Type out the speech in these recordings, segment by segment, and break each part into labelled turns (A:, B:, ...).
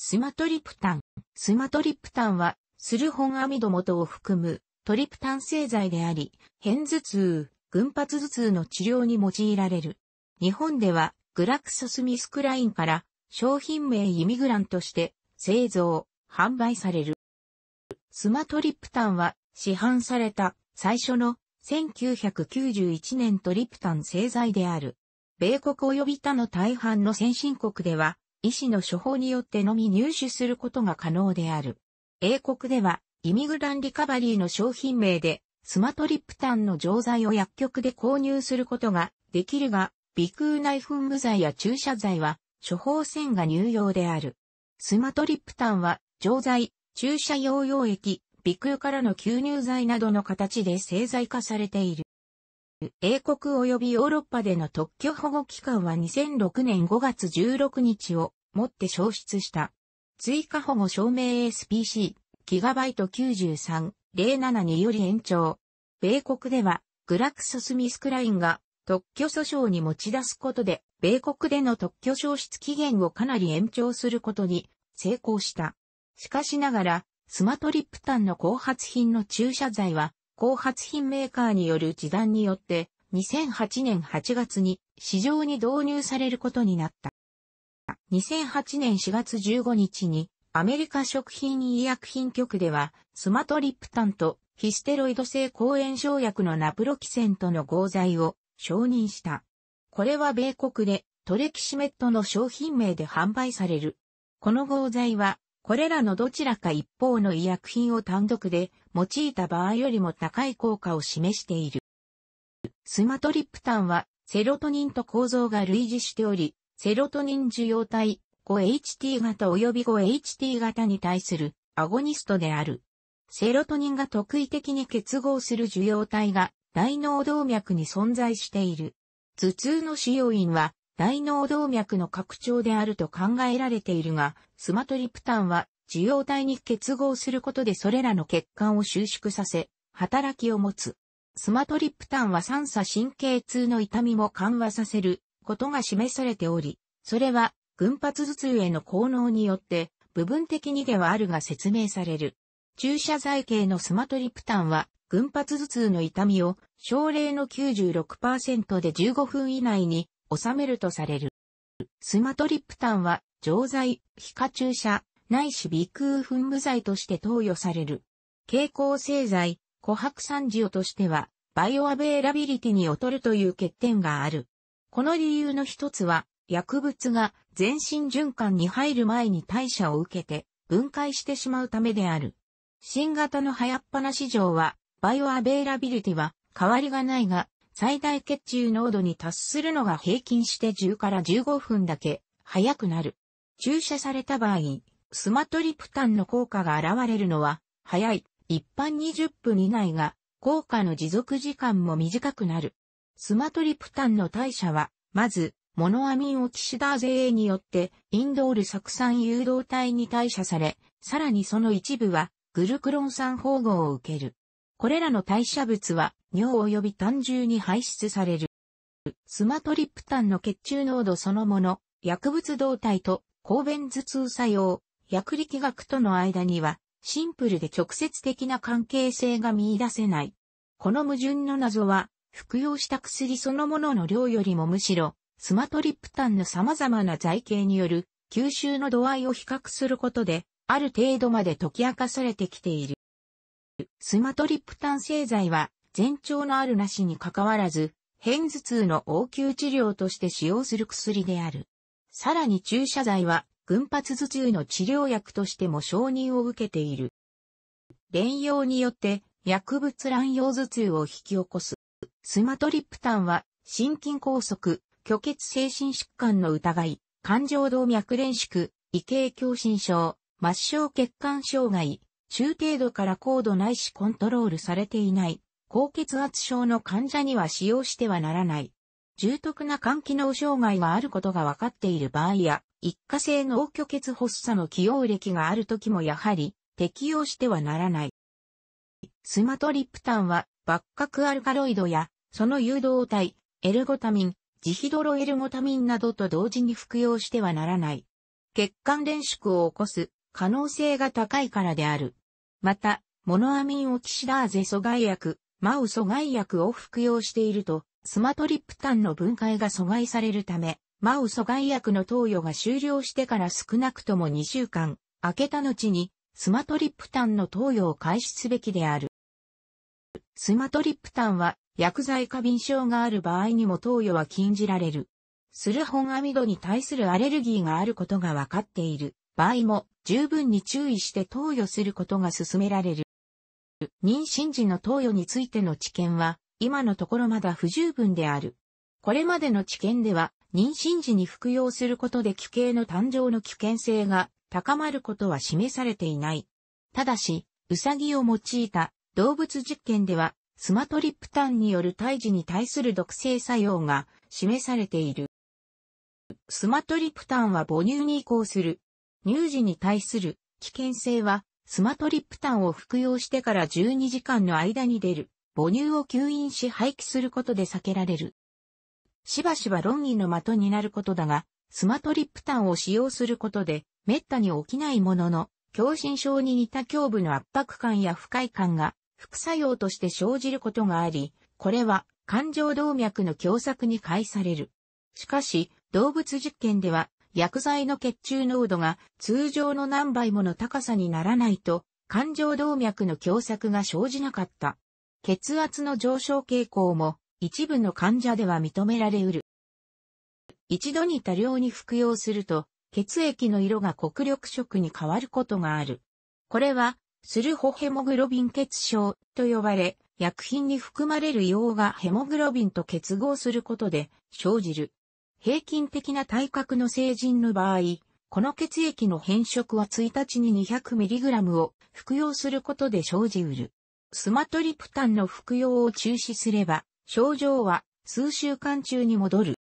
A: スマトリプタン。スマトリプタンは、スルホンアミド元を含むトリプタン製剤であり、片頭痛、群発頭痛の治療に用いられる。日本では、グラクソスミスクラインから商品名イミグランとして製造、販売される。スマトリプタンは市販された最初の1991年トリプタン製剤である。米国及び他の大半の先進国では医師の処方によってのみ入手することが可能である。英国では、イミグランリカバリーの商品名で、スマトリプタンの錠剤を薬局で購入することができるが、鼻腔内噴霧剤や注射剤は、処方箋が入用である。スマトリプタンは、錠剤、注射用溶液、鼻腔からの吸入剤などの形で製剤化されている。英国及びヨーロッパでの特許保護期間は2006年5月16日をもって消失した。追加保護証明 SPC、ギガバイト9307により延長。米国では、グラクソスミスクラインが特許訴訟に持ち出すことで、米国での特許消失期限をかなり延長することに成功した。しかしながら、スマトリプタンの後発品の注射剤は後発品メーカーによる時短によって、2008年8月に市場に導入されることになった。2008年4月15日にアメリカ食品医薬品局ではスマトリプタンとヒステロイド性抗炎症薬のナプロキセンとの合剤を承認した。これは米国でトレキシメットの商品名で販売される。この合剤はこれらのどちらか一方の医薬品を単独で用いた場合よりも高い効果を示している。スマトリプタンはセロトニンと構造が類似しており、セロトニン受容体 5HT 型及び 5HT 型に対するアゴニストである。セロトニンが特異的に結合する受容体が大脳動脈に存在している。頭痛の使用因は大脳動脈の拡張であると考えられているが、スマトリプタンは受容体に結合することでそれらの血管を収縮させ、働きを持つ。スマトリプタンは三叉神経痛の痛みも緩和させることが示されており、それは群発頭痛への効能によって部分的にではあるが説明される。注射剤系のスマトリプタンは群発頭痛の痛みを症例の96%で15分以内に収めるとされる。スマトリプタンは、錠剤、皮下注射、内脂、微鼻腔噴霧剤として投与される。蛍光製剤、琥珀酸ジオとしては、バイオアベーラビリティに劣るという欠点がある。この理由の一つは、薬物が全身循環に入る前に代謝を受けて分解してしまうためである。新型の早っ放市場は、バイオアベーラビリティは変わりがないが、最大血中濃度に達するのが平均して10から15分だけ早くなる。注射された場合、スマトリプタンの効果が現れるのは早い、一般20分以内が効果の持続時間も短くなる。スマトリプタンの代謝は、まず、モノアミンオキシダーゼ A によって、インドール酢酸誘導体に代謝され、さらにその一部は、グルクロン酸包合を受ける。これらの代謝物は尿及び胆汁に排出される。スマトリプタンの血中濃度そのもの、薬物動態と抗便頭痛作用、薬力学との間にはシンプルで直接的な関係性が見出せない。この矛盾の謎は、服用した薬そのものの量よりもむしろ、スマトリプタンの様々な材形による吸収の度合いを比較することで、ある程度まで解き明かされてきている。スマトリプタン製剤は、前兆のあるなしに関わらず、片頭痛の応急治療として使用する薬である。さらに注射剤は、群発頭痛の治療薬としても承認を受けている。連用によって薬物乱用頭痛を引き起こす。スマトリプタンは、心筋梗塞、虚血精神疾患の疑い、感情動脈連縮、異形狭心症、末梢血管障害、中程度から高度ないしコントロールされていない、高血圧症の患者には使用してはならない。重篤な肝機能障害があることが分かっている場合や、一過性脳虚血発作の起用歴がある時もやはり適用してはならない。スマトリプタンは、バッカクアルカロイドや、その誘導体、エルゴタミン、ジヒドロエルゴタミンなどと同時に服用してはならない。血管連縮を起こす可能性が高いからである。また、モノアミンオキシラーゼ阻害薬、マウ阻害薬を服用していると、スマトリプタンの分解が阻害されるため、マウ阻害薬の投与が終了してから少なくとも2週間、明けた後に、スマトリプタンの投与を開始すべきである。スマトリプタンは、薬剤過敏症がある場合にも投与は禁じられる。スルホンアミドに対するアレルギーがあることがわかっている。場合も十分に注意して投与することが勧められる。妊娠時の投与についての知見は、今のところまだ不十分である。これまでの知見では、妊娠時に服用することで奇形の誕生の危険性が高まることは示されていない。ただし、ウサギを用いた動物実験では、スマトリプタンによる胎児に対する毒性作用が示されている。スマトリプタンは母乳に移行する乳児に対する危険性は、スマトリプタンを服用してから12時間の間に出る、母乳を吸引し廃棄することで避けられる。しばしば論議の的になることだが、スマトリプタンを使用することで、滅多に起きないものの、狭心症に似た胸部の圧迫感や不快感が副作用として生じることがあり、これは感情動脈の狭窄に介される。しかし、動物実験では薬剤の血中濃度が通常の何倍もの高さにならないと、感情動脈の狭窄が生じなかった。血圧の上昇傾向も一部の患者では認められうる。一度に多量に服用すると、血液の色が黒緑色に変わることがある。これは、スルホヘモグロビン血症と呼ばれ、薬品に含まれる硫黄がヘモグロビンと結合することで生じる。平均的な体格の成人の場合、この血液の変色は1日に 200mg を服用することで生じうる。スマトリプタンの服用を中止すれば、症状は数週間中に戻る。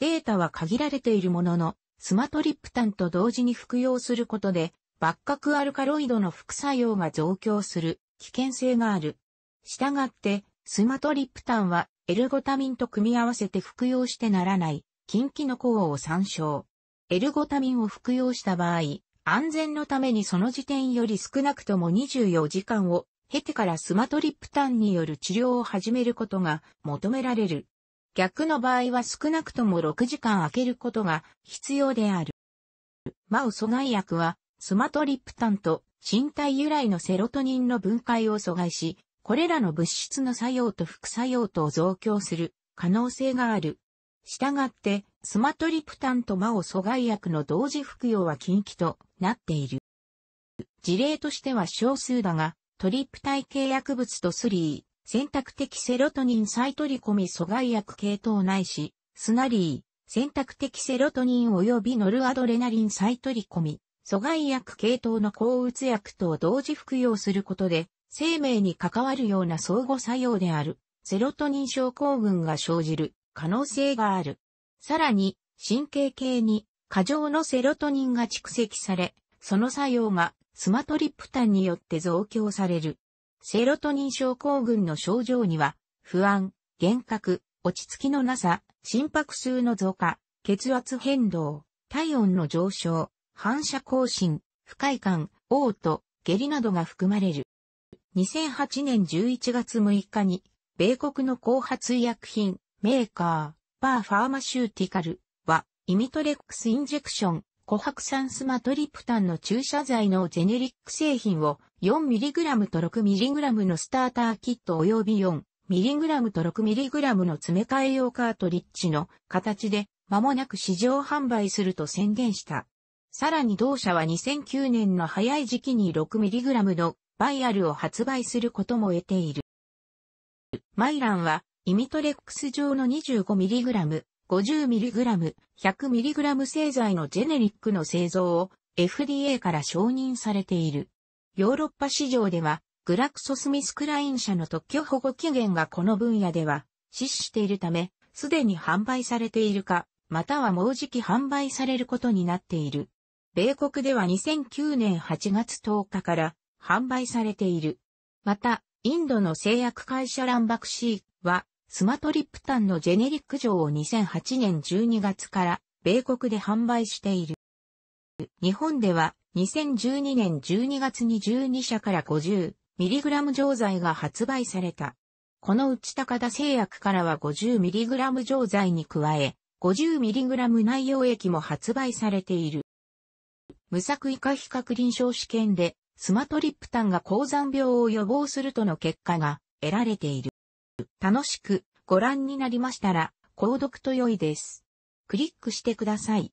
A: データは限られているものの、スマトリプタンと同時に服用することで、バッアルカロイドの副作用が増強する危険性がある。したがって、スマトリプタンはエルゴタミンと組み合わせて服用してならない、近畿の項を参照。エルゴタミンを服用した場合、安全のためにその時点より少なくとも24時間を経てからスマトリプタンによる治療を始めることが求められる。逆の場合は少なくとも6時間空けることが必要である。マウ阻害薬はスマトリプタンと身体由来のセロトニンの分解を阻害し、これらの物質の作用と副作用とを増強する可能性がある。したがって、スマトリプタンと魔オ阻害薬の同時服用は禁忌となっている。事例としては少数だが、トリプ体系薬物とスリー、選択的セロトニン再取り込み阻害薬系統ないし、スナリー、選択的セロトニン及びノルアドレナリン再取り込み、阻害薬系統の抗うつ薬と同時服用することで、生命に関わるような相互作用である、セロトニン症候群が生じる可能性がある。さらに、神経系に過剰のセロトニンが蓄積され、その作用がスマトリプタンによって増強される。セロトニン症候群の症状には、不安、幻覚、落ち着きのなさ、心拍数の増加、血圧変動、体温の上昇、反射更新、不快感、嘔吐、下痢などが含まれる。2008年11月6日に、米国の後発医薬品、メーカー、バーファーマシューティカルは、イミトレックスインジェクション、琥珀酸スマトリプタンの注射剤のジェネリック製品を 4mg と 6mg のスターターキット及び 4mg と 6mg の詰め替え用カートリッジの形で間もなく市場販売すると宣言した。さらに同社は2009年の早い時期に 6mg のバイアルを発売することも得ている。マイランは、イミトレックス上の 25mg、50mg、100mg 製剤のジェネリックの製造を FDA から承認されている。ヨーロッパ市場では、グラクソスミスクライン社の特許保護期限がこの分野では、死死しているため、すでに販売されているか、またはもうじき販売されることになっている。米国では2009年8月10日から、販売されている。また、インドの製薬会社ランバクシーは、スマトリプタンのジェネリック錠を2008年12月から米国で販売している。日本では2012年12月に12社から 50mg 錠剤が発売された。この内高田製薬からは 50mg 錠剤に加え、50mg 内容液も発売されている。無作為化比較臨床試験でスマトリプタンが高山病を予防するとの結果が得られている。楽しくご覧になりましたら、購読と良いです。クリックしてください。